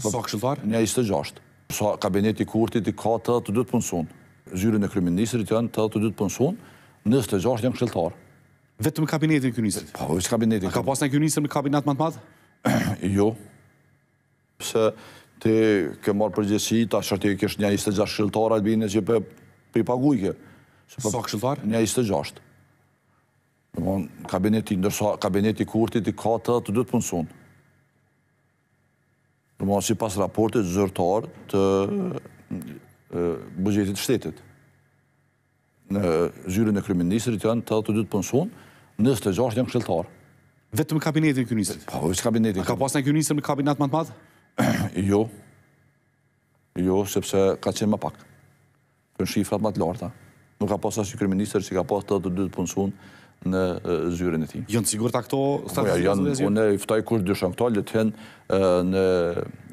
Po- Sa këshëtar? Nja i së gjashtë. Sa kabineti kurtit i ka të dhëtë dhëtë punësun. Zyri në kryeministri të janë të dhëtë dhëtë punësun. Në së gjashtë janë këshëtar. Vetë me kabineti në kryeministri? Pa, vëshë A ka pas në kryeministri me kabinat matë matë? Jo. Pëse të ke marë përgjësi, ta shërti e kështë nja i së gjashtë a bine që pe pripagujke. Po- Sa këshëtar? Nja i së gjashtë. Kabineti kurti të ka të dhëtë punësun në mëna si pas raportet zërtar të bëgjetit shtetit. Në zyrën e kryministrit të janë të të dytë pënson, nësë të gjasht janë këshiltar. Vetë kabinetin kënjësit? Pa, po, vështë kabinetin. A ka pas në kënjësit me kabinat matë matë? Jo. Jo, sepse ka qenë më pak. Kënë në shifrat matë larta. Nuk ka pas asë kërë minister që ka pas të dhe në zyrën e ti. Jënë sigur të akto? Unë e iftaj kush dëshën këto, le në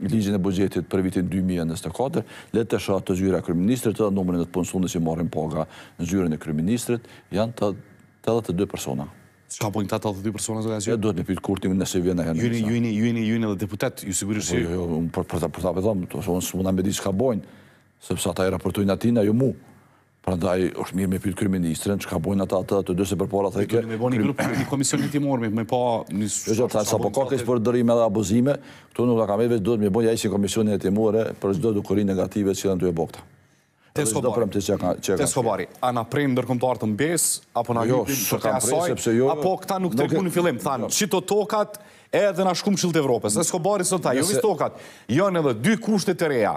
ligjën e bugjetit për vitin 2024, le të shatë të zyrë e kërëministrit, të numërin e të punësune që marim paga në zyrën e kërëministrit, janë të të të dy persona. Ka pojnë 82 të dhe dy persona të gajësion? E duhet në pitë kurtimin nëse se vjena e në në në në në në në në në në në në në në Prandaj është mirë me pyet kryeministrin çka bojnë ata atë të dyse përpara thekë. Ne bëni grup i komisionit i morëm me pa një jo, jo ta sa po kokë për dërim edhe abuzime, këtu nuk ka kam vetë duhet më bëni ai si komisioni i morë për çdo dukuri negative që janë duhet bokta. Te Skobari. Te Skobari. A na prim ndërkombëtar të mbes apo na hipim të kasoj? Sepse jo. Apo këta nuk tregun në fillim, thanë, çito jo. tokat edhe na shkumshill të Evropës. Te Skobari sot ta, jo vis tokat. janë edhe dy kushte të reja.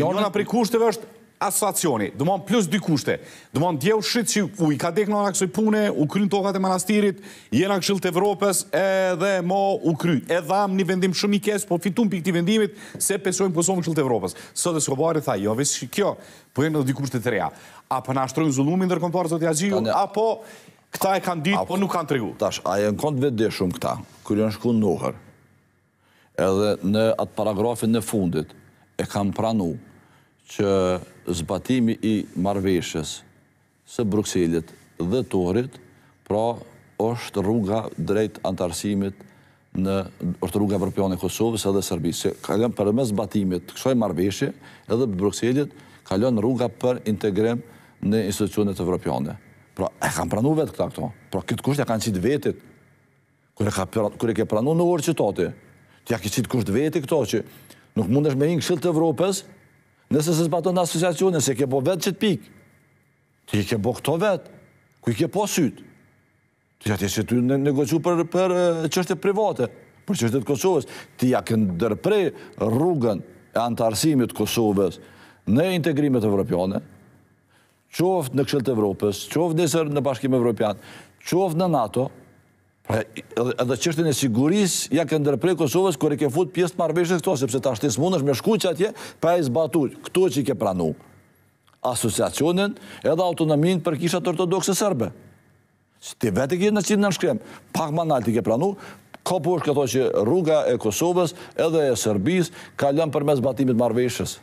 Jona prej kushteve është asociacioni, do mëon plus dy kushte. Do mëon djeu shit që u i ka në aksoj pune, u kryn tokat e manastirit, jena këshill të Evropës edhe mo u kry. E dham një vendim shumë i kesë, po fitum për këti vendimit se pesojm po somë këshill të Evropës. Sot e Skobari tha, jo vetë kjo, po jeno dy kushte të reja. A po na shtrojm zullumin ndërkombëtar të të Tane... apo këta e kanë ditë, po nuk kanë tregu. Tash a kont vetë dhe këta. Kur janë shku Edhe në atë paragrafin në fundit e kam pranu që zbatimi i marveshës së Bruxellit dhe Torit, pra është rruga drejt antarësimit në është rruga Evropiane Kosovës edhe Sërbisë. Kalon për me zbatimit të kësoj marveshë edhe Bruxellit kalon rruga për integrim në institucionet Evropiane. Pra e kam pranu vetë këta këto, pra këtë kështë e kanë qitë vetit, kër pra, e ke pranu në orë qëtati, të ja ke qitë kusht vetit këto që nuk mund është me një kështë të Evropës, Nëse se zbaton në asosiacion, nëse ke po vetë që të pikë, ti i ke po këto vetë, ku i ke po sytë, ti ati që t'u negociu për qështet private, për qështet Kosovës, ti ja ndërpre rrugën e antarësimit Kosovës në integrimet evropiane, qoftë në këshëltë Evropës, qoftë në në bashkim evropian, qoftë në NATO, edhe qështën e siguris ja ke ndërprej Kosovës kër e ke fut pjesë të marveshës këto, sepse ta shtis mund është me shku që atje pa e zbatu këto që i ke pranu asociacionin edhe autonomin për kishat ortodoxe sërbe ti vetë ke në qimë në shkrem pak ma nalë ti ke pranu ka po është këto që rruga e Kosovës edhe e Sërbis ka lëmë për me zbatimit marveshës